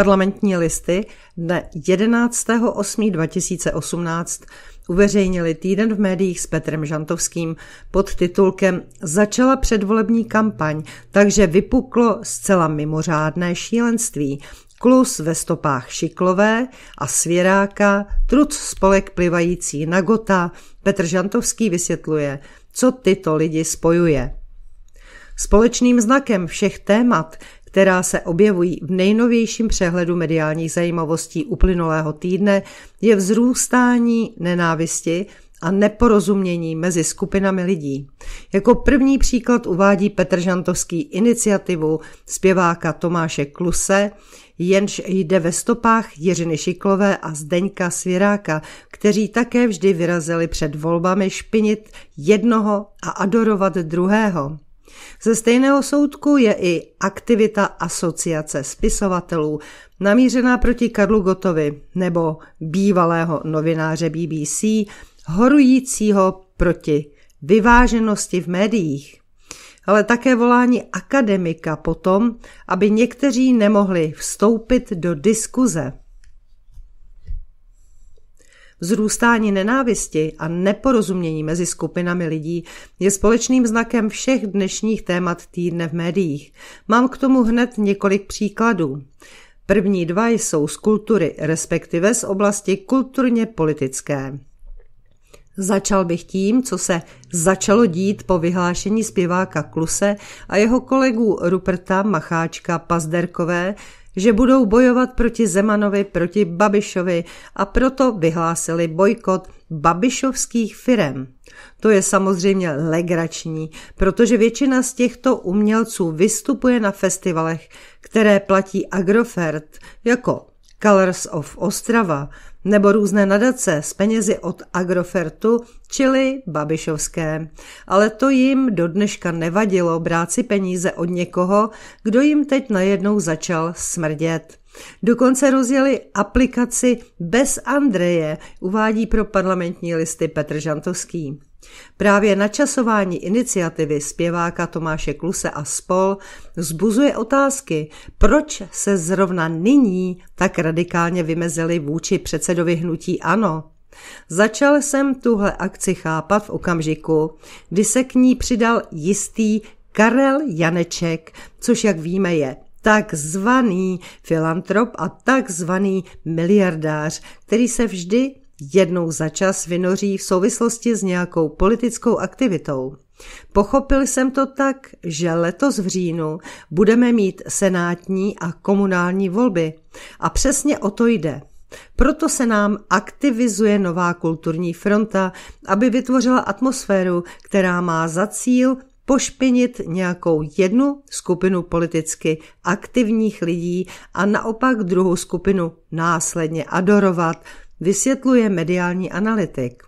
Parlamentní listy dne 11.8.2018 uveřejnili týden v médiích s Petrem Žantovským pod titulkem Začala předvolební kampaň, takže vypuklo zcela mimořádné šílenství. Klus ve stopách Šiklové a Svěráka, truc spolek plivající na gota, Petr Žantovský vysvětluje, co tyto lidi spojuje. Společným znakem všech témat která se objevují v nejnovějším přehledu mediálních zajímavostí uplynulého týdne, je vzrůstání nenávisti a neporozumění mezi skupinami lidí. Jako první příklad uvádí Petr Žantovský iniciativu zpěváka Tomáše Kluse, jenž jde ve stopách Jiřiny Šiklové a Zdeňka Sviráka, kteří také vždy vyrazili před volbami špinit jednoho a adorovat druhého. Ze stejného soudku je i aktivita asociace spisovatelů namířená proti Karlu Gotovi nebo bývalého novináře BBC, horujícího proti vyváženosti v médiích ale také volání akademika potom, aby někteří nemohli vstoupit do diskuze. Zrůstání nenávisti a neporozumění mezi skupinami lidí je společným znakem všech dnešních témat týdne v médiích. Mám k tomu hned několik příkladů. První dva jsou z kultury, respektive z oblasti kulturně politické. Začal bych tím, co se začalo dít po vyhlášení zpěváka Kluse a jeho kolegů Ruperta Macháčka Pazderkové že budou bojovat proti Zemanovi, proti Babišovi a proto vyhlásili bojkot babišovských firem. To je samozřejmě legrační, protože většina z těchto umělců vystupuje na festivalech, které platí Agrofert, jako Colors of Ostrava – nebo různé nadace s penězi od Agrofertu, čili Babišovské. Ale to jim do dneška nevadilo brát si peníze od někoho, kdo jim teď najednou začal smrdět. Dokonce rozjeli aplikaci Bez Andreje, uvádí pro parlamentní listy Petr Žantovský. Právě načasování iniciativy zpěváka Tomáše Kluse a spol zbuzuje otázky, proč se zrovna nyní tak radikálně vymezili vůči předsedovi hnutí ANO. Začal jsem tuhle akci chápat v okamžiku, kdy se k ní přidal jistý Karel Janeček, což jak víme je takzvaný filantrop a takzvaný miliardář, který se vždy jednou za čas vynoří v souvislosti s nějakou politickou aktivitou. Pochopil jsem to tak, že letos v říjnu budeme mít senátní a komunální volby. A přesně o to jde. Proto se nám aktivizuje nová kulturní fronta, aby vytvořila atmosféru, která má za cíl pošpinit nějakou jednu skupinu politicky aktivních lidí a naopak druhou skupinu následně adorovat, vysvětluje mediální analytik.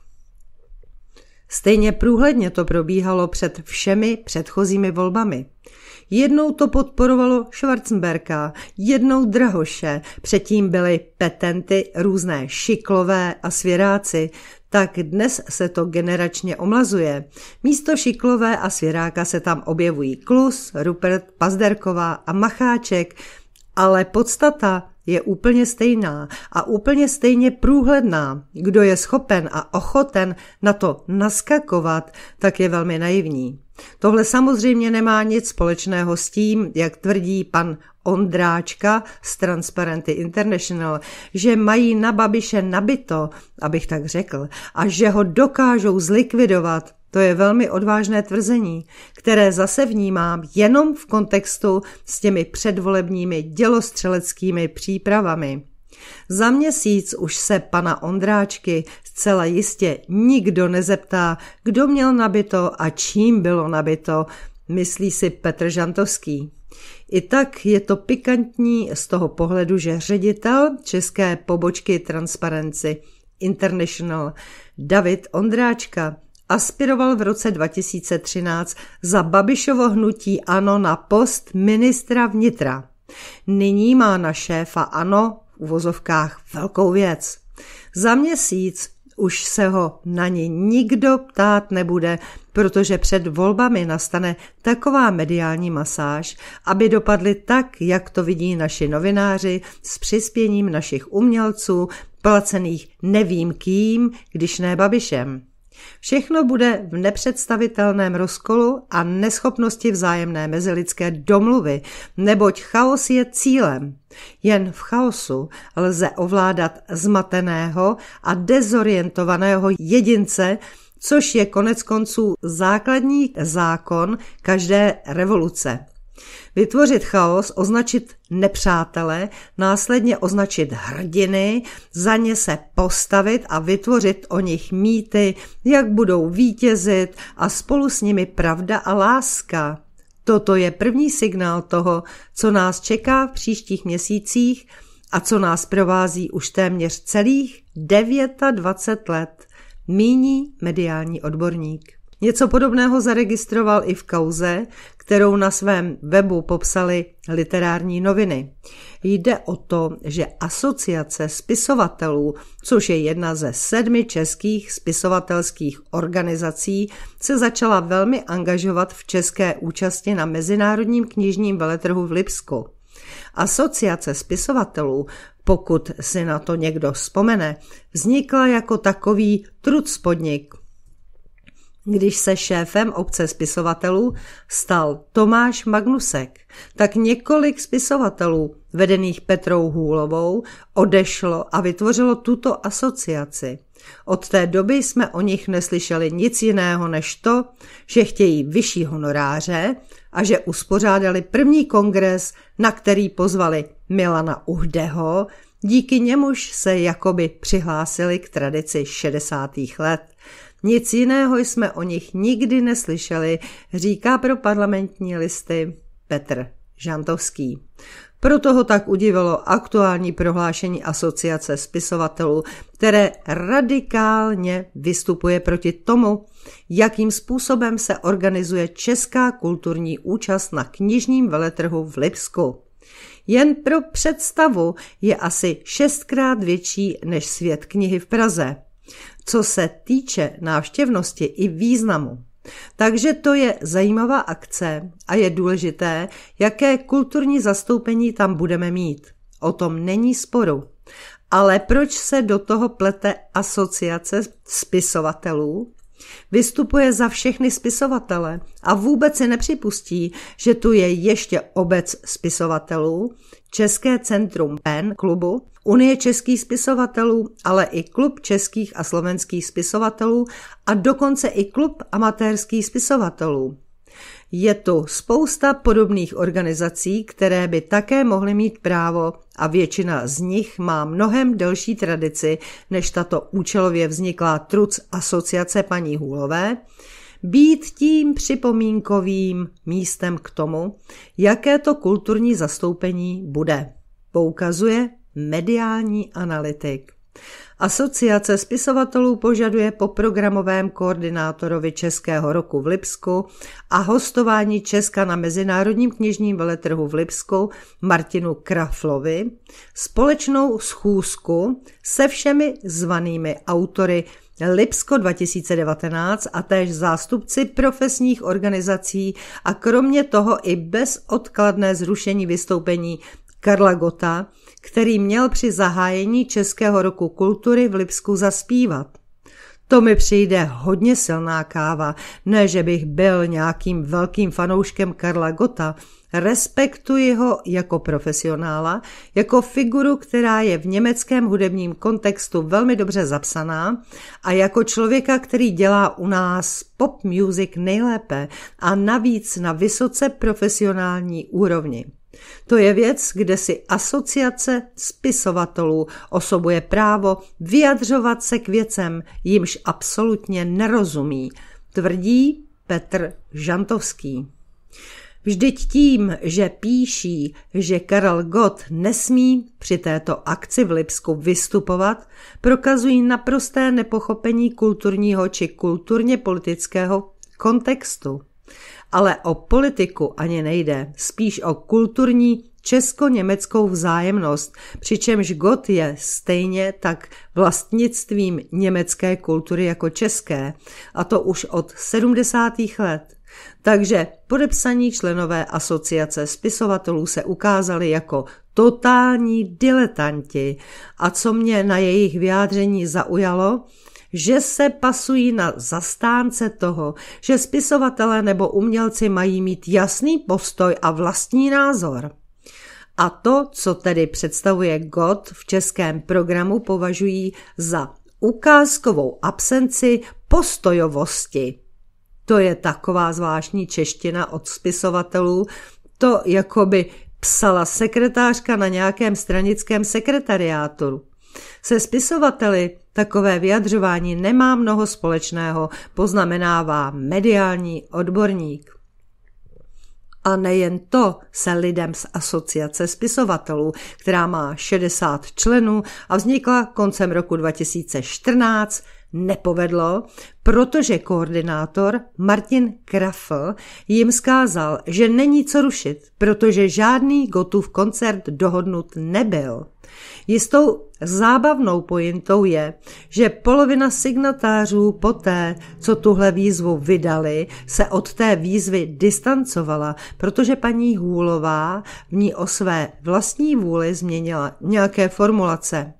Stejně průhledně to probíhalo před všemi předchozími volbami. Jednou to podporovalo Schwarzenberka, jednou Drahoše, předtím byly petenty, různé šiklové a svěráci, tak dnes se to generačně omlazuje. Místo šiklové a svěráka se tam objevují Klus, Rupert, Pazderková a Macháček – ale podstata je úplně stejná a úplně stejně průhledná. Kdo je schopen a ochoten na to naskakovat, tak je velmi naivní. Tohle samozřejmě nemá nic společného s tím, jak tvrdí pan Ondráčka z Transparenty International, že mají na Babiše nabito, abych tak řekl, a že ho dokážou zlikvidovat to je velmi odvážné tvrzení, které zase vnímám jenom v kontextu s těmi předvolebními dělostřeleckými přípravami. Za měsíc už se pana Ondráčky zcela jistě nikdo nezeptá, kdo měl nabito a čím bylo nabito, myslí si Petr Žantovský. I tak je to pikantní z toho pohledu, že ředitel české pobočky Transparency International David Ondráčka aspiroval v roce 2013 za Babišovo hnutí ANO na post ministra vnitra. Nyní má na šéfa ANO v uvozovkách velkou věc. Za měsíc už se ho na ně nikdo ptát nebude, protože před volbami nastane taková mediální masáž, aby dopadly tak, jak to vidí naši novináři s přispěním našich umělců, placených nevím kým, když ne babišem. Všechno bude v nepředstavitelném rozkolu a neschopnosti vzájemné mezilidské domluvy, neboť chaos je cílem. Jen v chaosu lze ovládat zmateného a dezorientovaného jedince, což je konec konců základní zákon každé revoluce. Vytvořit chaos, označit nepřátele, následně označit hrdiny, za ně se postavit a vytvořit o nich mýty, jak budou vítězit a spolu s nimi pravda a láska. Toto je první signál toho, co nás čeká v příštích měsících a co nás provází už téměř celých 29 let, míní mediální odborník. Něco podobného zaregistroval i v kauze, kterou na svém webu popsali literární noviny. Jde o to, že asociace spisovatelů, což je jedna ze sedmi českých spisovatelských organizací, se začala velmi angažovat v české účasti na Mezinárodním knižním veletrhu v Lipsku. Asociace spisovatelů, pokud si na to někdo vzpomene, vznikla jako takový trud spodnik – když se šéfem obce spisovatelů stal Tomáš Magnusek, tak několik spisovatelů, vedených Petrou Hůlovou, odešlo a vytvořilo tuto asociaci. Od té doby jsme o nich neslyšeli nic jiného než to, že chtějí vyšší honoráře a že uspořádali první kongres, na který pozvali Milana Uhdeho, díky němuž se jakoby přihlásili k tradici 60. let. Nic jiného jsme o nich nikdy neslyšeli, říká pro parlamentní listy Petr Žantovský. Proto ho tak udivilo aktuální prohlášení asociace spisovatelů, které radikálně vystupuje proti tomu, jakým způsobem se organizuje česká kulturní účast na knižním veletrhu v Lipsku. Jen pro představu je asi šestkrát větší než svět knihy v Praze co se týče návštěvnosti i významu. Takže to je zajímavá akce a je důležité, jaké kulturní zastoupení tam budeme mít. O tom není sporu. Ale proč se do toho plete asociace spisovatelů? Vystupuje za všechny spisovatele a vůbec se nepřipustí, že tu je ještě obec spisovatelů, České centrum PEN klubu Unie českých spisovatelů, ale i Klub českých a slovenských spisovatelů a dokonce i Klub amatérských spisovatelů. Je tu spousta podobných organizací, které by také mohly mít právo a většina z nich má mnohem delší tradici než tato účelově vzniklá truc asociace paní Hůlové, být tím připomínkovým místem k tomu, jaké to kulturní zastoupení bude, poukazuje mediální analytik. Asociace spisovatelů požaduje po programovém koordinátorovi Českého roku v Lipsku a hostování Česka na Mezinárodním knižním veletrhu v Lipsku Martinu Kraflovi společnou schůzku se všemi zvanými autory Lipsko 2019 a též zástupci profesních organizací a kromě toho i bezodkladné zrušení vystoupení Karla Gota, který měl při zahájení Českého roku kultury v Lipsku zaspívat. To mi přijde hodně silná káva, ne že bych byl nějakým velkým fanouškem Karla Gota, respektuji ho jako profesionála, jako figuru, která je v německém hudebním kontextu velmi dobře zapsaná a jako člověka, který dělá u nás pop music nejlépe a navíc na vysoce profesionální úrovni. To je věc, kde si asociace spisovatelů osobuje právo vyjadřovat se k věcem, jimž absolutně nerozumí, tvrdí Petr Žantovský. Vždyť tím, že píší, že Karel Gott nesmí při této akci v Lipsku vystupovat, prokazují naprosté nepochopení kulturního či kulturně politického kontextu ale o politiku ani nejde, spíš o kulturní česko-německou vzájemnost, přičemž Gott je stejně tak vlastnictvím německé kultury jako české, a to už od 70. let. Takže podepsaní členové asociace spisovatelů se ukázali jako totální diletanti. A co mě na jejich vyjádření zaujalo, že se pasují na zastánce toho, že spisovatelé nebo umělci mají mít jasný postoj a vlastní názor. A to, co tedy představuje God v českém programu, považují za ukázkovou absenci postojovosti. To je taková zvláštní čeština od spisovatelů, to jako by psala sekretářka na nějakém stranickém sekretariátu. Se spisovateli Takové vyjadřování nemá mnoho společného, poznamenává mediální odborník. A nejen to se lidem z asociace spisovatelů, která má 60 členů a vznikla koncem roku 2014, nepovedlo, protože koordinátor Martin Krafl jim zkázal, že není co rušit, protože žádný Gotův koncert dohodnut nebyl. Jistou zábavnou pointou je, že polovina signatářů poté, co tuhle výzvu vydali, se od té výzvy distancovala, protože paní Hůlová v ní o své vlastní vůli změnila nějaké formulace.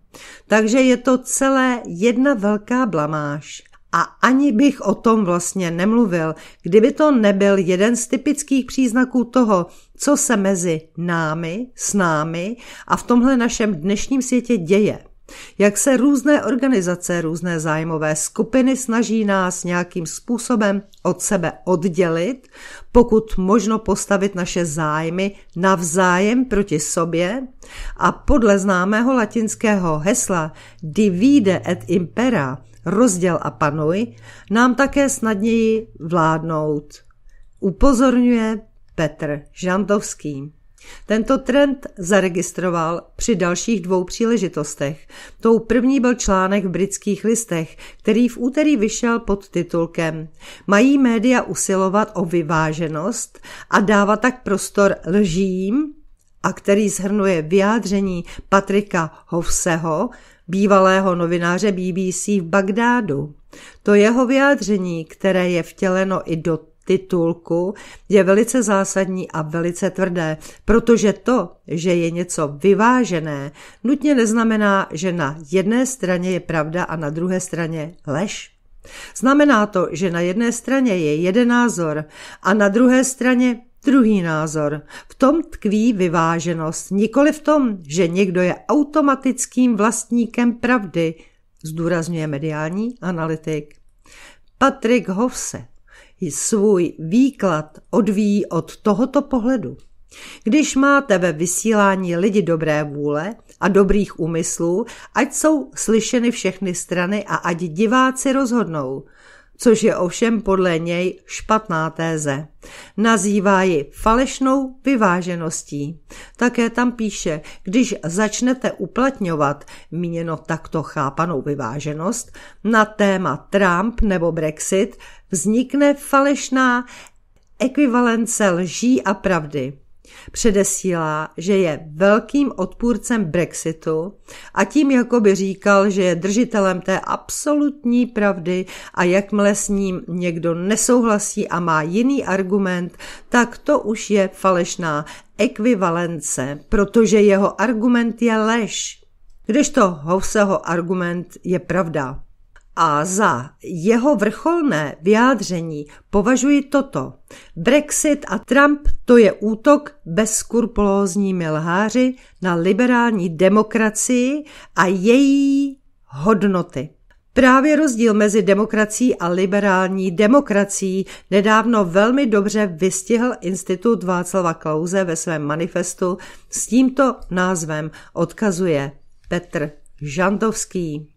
Takže je to celé jedna velká blamáž. A ani bych o tom vlastně nemluvil, kdyby to nebyl jeden z typických příznaků toho, co se mezi námi, s námi a v tomhle našem dnešním světě děje. Jak se různé organizace, různé zájmové skupiny snaží nás nějakým způsobem od sebe oddělit, pokud možno postavit naše zájmy navzájem proti sobě a podle známého latinského hesla divide et impera, rozděl a panuj, nám také snadněji vládnout. Upozorňuje Petr Žantovský. Tento trend zaregistroval při dalších dvou příležitostech. Tou první byl článek v britských listech, který v úterý vyšel pod titulkem Mají média usilovat o vyváženost a dávat tak prostor lžím, a který zhrnuje vyjádření Patrika Hovseho, bývalého novináře BBC v Bagdádu. To jeho vyjádření, které je vtěleno i do titulku je velice zásadní a velice tvrdé, protože to, že je něco vyvážené, nutně neznamená, že na jedné straně je pravda a na druhé straně lež. Znamená to, že na jedné straně je jeden názor a na druhé straně Druhý názor. V tom tkví vyváženost, nikoli v tom, že někdo je automatickým vlastníkem pravdy, zdůrazňuje mediální analytik. Patrick Hofse svůj výklad odvíjí od tohoto pohledu. Když máte ve vysílání lidi dobré vůle a dobrých úmyslů, ať jsou slyšeny všechny strany a ať diváci rozhodnou – což je ovšem podle něj špatná téze. Nazývá ji falešnou vyvážeností. Také tam píše, když začnete uplatňovat, míněno takto chápanou vyváženost, na téma Trump nebo Brexit, vznikne falešná ekvivalence lží a pravdy předesílá, že je velkým odpůrcem Brexitu a tím jakoby říkal, že je držitelem té absolutní pravdy a jakmile s ním někdo nesouhlasí a má jiný argument, tak to už je falešná ekvivalence, protože jeho argument je lež, kdežto Househo argument je pravda a za jeho vrcholné vyjádření považuji toto. Brexit a Trump to je útok bezskrupulózními lháři na liberální demokracii a její hodnoty. Právě rozdíl mezi demokracií a liberální demokracií nedávno velmi dobře vystihl Institut Václava Klauze ve svém manifestu s tímto názvem odkazuje Petr Žantovský.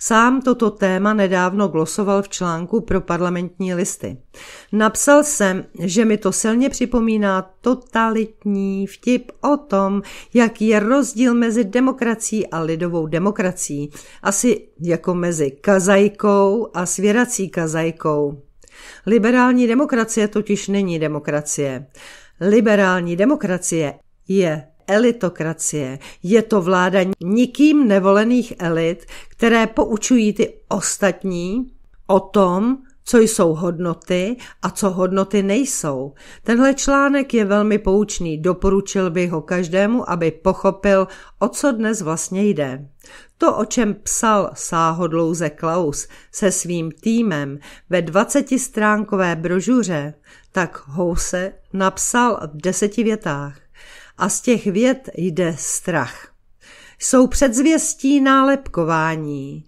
Sám toto téma nedávno glosoval v článku pro parlamentní listy. Napsal jsem, že mi to silně připomíná totalitní vtip o tom, jak je rozdíl mezi demokracií a lidovou demokracií. Asi jako mezi kazajkou a svěrací kazajkou. Liberální demokracie totiž není demokracie. Liberální demokracie je elitokracie. Je to vláda nikým nevolených elit, které poučují ty ostatní o tom, co jsou hodnoty a co hodnoty nejsou. Tenhle článek je velmi poučný, doporučil bych ho každému, aby pochopil, o co dnes vlastně jde. To, o čem psal sáhodlouze Klaus se svým týmem ve 20-stránkové brožuře, tak House napsal v deseti větách a z těch věd jde strach. Jsou předzvěstí nálepkování,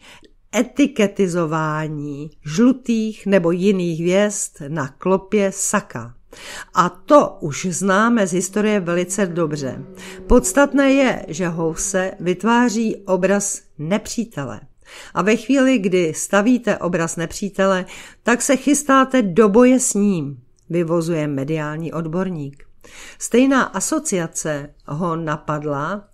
etiketizování žlutých nebo jiných věst na klopě saka. A to už známe z historie velice dobře. Podstatné je, že house vytváří obraz nepřítele. A ve chvíli, kdy stavíte obraz nepřítele, tak se chystáte do boje s ním, vyvozuje mediální odborník. Stejná asociace ho napadla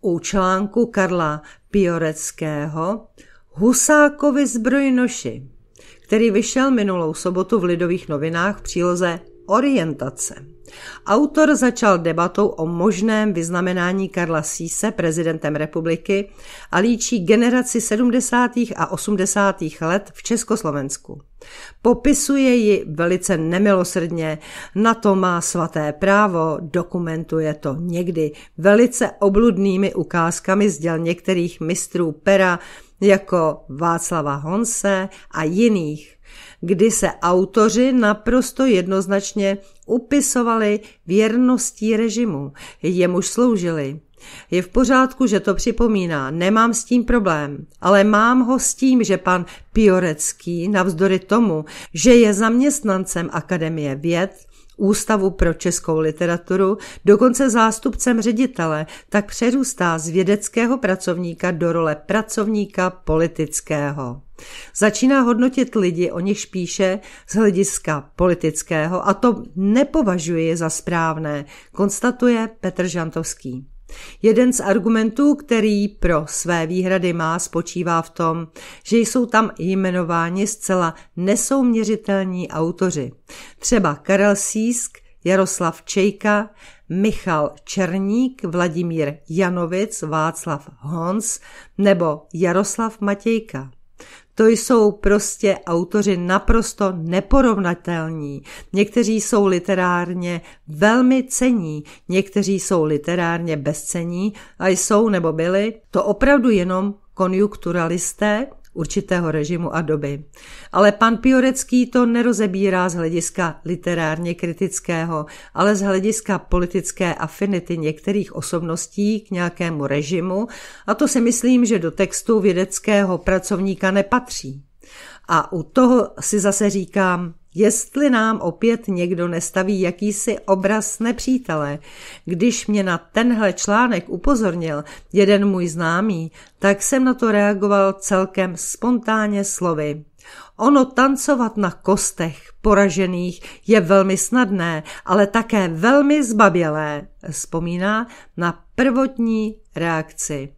u článku Karla Pioreckého Husákovi zbrojnoši, který vyšel minulou sobotu v Lidových novinách v příloze Orientace. Autor začal debatou o možném vyznamenání Karla Síse prezidentem republiky a líčí generaci 70. a 80. let v Československu. Popisuje ji velice nemilosrdně, na to má svaté právo, dokumentuje to někdy velice obludnými ukázkami z děl některých mistrů pera, jako Václava Honse a jiných, kdy se autoři naprosto jednoznačně upisovali věrností režimu, jemuž sloužili. Je v pořádku, že to připomíná, nemám s tím problém, ale mám ho s tím, že pan Piorecký, navzdory tomu, že je zaměstnancem Akademie věd, Ústavu pro českou literaturu, dokonce zástupcem ředitele, tak přerůstá z vědeckého pracovníka do role pracovníka politického. Začíná hodnotit lidi, o nich píše, z hlediska politického a to nepovažuje za správné, konstatuje Petr Žantovský. Jeden z argumentů, který pro své výhrady má, spočívá v tom, že jsou tam jmenováni zcela nesouměřitelní autoři. Třeba Karel Sísk, Jaroslav Čejka, Michal Černík, Vladimír Janovic, Václav Hons nebo Jaroslav Matějka. To jsou prostě autoři naprosto neporovnatelní. Někteří jsou literárně velmi cení, někteří jsou literárně bezcení a jsou nebo byli to opravdu jenom konjunkturalisté určitého režimu a doby. Ale pan Piorecký to nerozebírá z hlediska literárně kritického, ale z hlediska politické afinity některých osobností k nějakému režimu a to si myslím, že do textu vědeckého pracovníka nepatří. A u toho si zase říkám, Jestli nám opět někdo nestaví jakýsi obraz nepřítele, když mě na tenhle článek upozornil jeden můj známý, tak jsem na to reagoval celkem spontánně slovy. Ono tancovat na kostech poražených je velmi snadné, ale také velmi zbabělé, vzpomíná na prvotní reakci.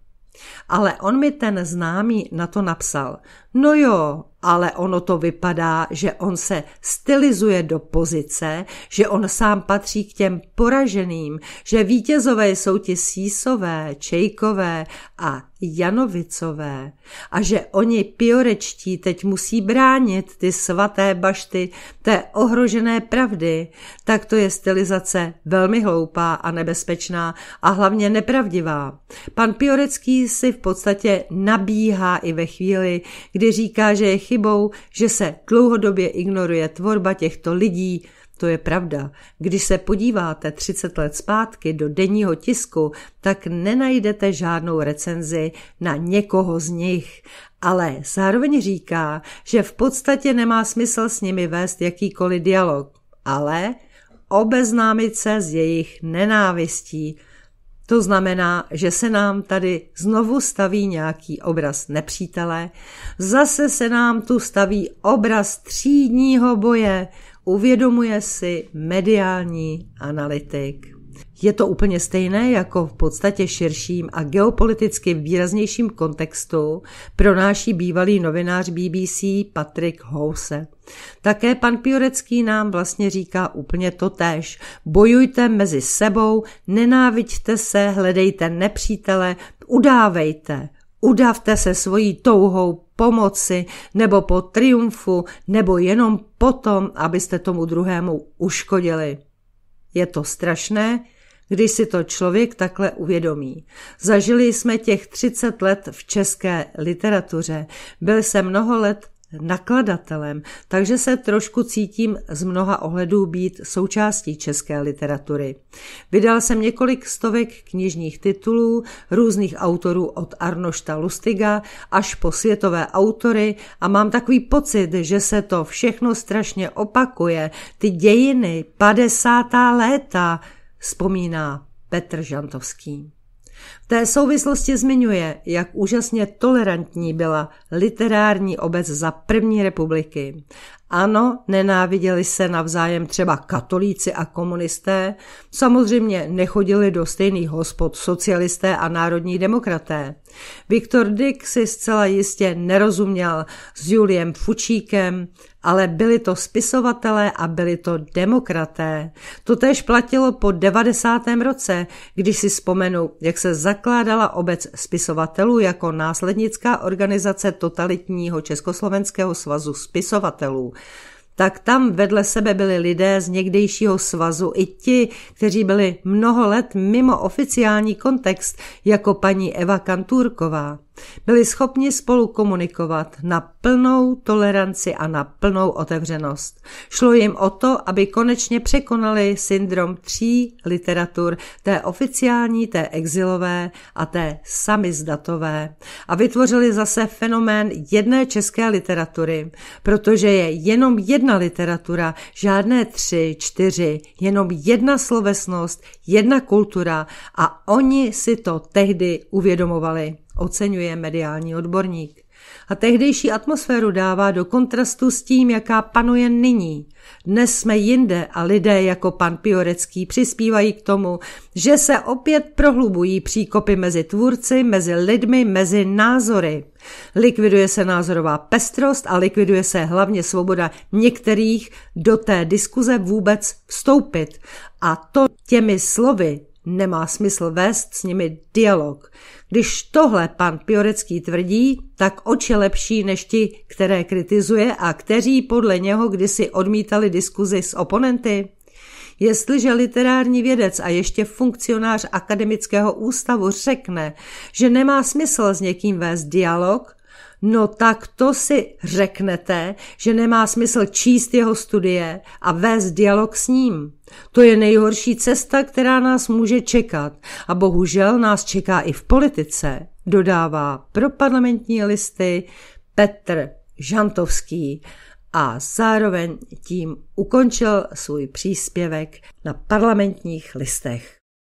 Ale on mi ten známý na to napsal. No jo, ale ono to vypadá, že on se stylizuje do pozice, že on sám patří k těm poraženým, že vítězové jsou ti sísové, čejkové a Janovicové a že oni piorečtí teď musí bránit ty svaté bašty té ohrožené pravdy, tak to je stylizace velmi hloupá a nebezpečná a hlavně nepravdivá. Pan Piorecký si v podstatě nabíhá i ve chvíli, kdy říká, že je chybou, že se dlouhodobě ignoruje tvorba těchto lidí, to je pravda. Když se podíváte 30 let zpátky do denního tisku, tak nenajdete žádnou recenzi na někoho z nich. Ale zároveň říká, že v podstatě nemá smysl s nimi vést jakýkoliv dialog. Ale obeznámit se s jejich nenávistí – to znamená, že se nám tady znovu staví nějaký obraz nepřítele, zase se nám tu staví obraz třídního boje, uvědomuje si mediální analytik. Je to úplně stejné jako v podstatě širším a geopoliticky výraznějším kontextu pronáší bývalý novinář BBC Patrick House. Také pan Piorecký nám vlastně říká úplně to tež. Bojujte mezi sebou, nenáviďte se, hledejte nepřítele, udávejte, udavte se svojí touhou pomoci nebo po triumfu nebo jenom potom, abyste tomu druhému uškodili. Je to strašné, když si to člověk takhle uvědomí. Zažili jsme těch 30 let v české literatuře. Byl jsem mnoho let nakladatelem, takže se trošku cítím z mnoha ohledů být součástí české literatury. Vydal jsem několik stovek knižních titulů různých autorů od Arnošta Lustiga až po světové autory a mám takový pocit, že se to všechno strašně opakuje. Ty dějiny, 50. léta, vzpomíná Petr Žantovský. V té souvislosti zmiňuje, jak úžasně tolerantní byla literární obec za první republiky ano, nenáviděli se navzájem třeba katolíci a komunisté, samozřejmě nechodili do stejných hospod socialisté a národní demokraté. Viktor Dick si zcela jistě nerozuměl s Juliem Fučíkem, ale byli to spisovatelé a byli to demokraté. To též platilo po 90. roce, když si vzpomenu, jak se zakládala obec spisovatelů jako následnická organizace totalitního Československého svazu spisovatelů tak tam vedle sebe byli lidé z někdejšího svazu i ti, kteří byli mnoho let mimo oficiální kontext, jako paní Eva Kantůrková. Byli schopni spolu komunikovat na plnou toleranci a na plnou otevřenost. Šlo jim o to, aby konečně překonali syndrom tří literatur, té oficiální, té exilové a té samizdatové a vytvořili zase fenomén jedné české literatury, protože je jenom jedna literatura, žádné tři, čtyři, jenom jedna slovesnost, jedna kultura a oni si to tehdy uvědomovali oceňuje mediální odborník. A tehdejší atmosféru dává do kontrastu s tím, jaká panuje nyní. Dnes jsme jinde a lidé jako pan Piorecký přispívají k tomu, že se opět prohlubují příkopy mezi tvůrci, mezi lidmi, mezi názory. Likviduje se názorová pestrost a likviduje se hlavně svoboda některých do té diskuze vůbec vstoupit. A to těmi slovy nemá smysl vést s nimi dialog. Když tohle pan Piorecký tvrdí, tak oči lepší než ti, které kritizuje a kteří podle něho kdysi odmítali diskuzi s oponenty? Jestliže literární vědec a ještě funkcionář akademického ústavu řekne, že nemá smysl s někým vést dialog, No tak to si řeknete, že nemá smysl číst jeho studie a vést dialog s ním. To je nejhorší cesta, která nás může čekat a bohužel nás čeká i v politice, dodává pro parlamentní listy Petr Žantovský a zároveň tím ukončil svůj příspěvek na parlamentních listech.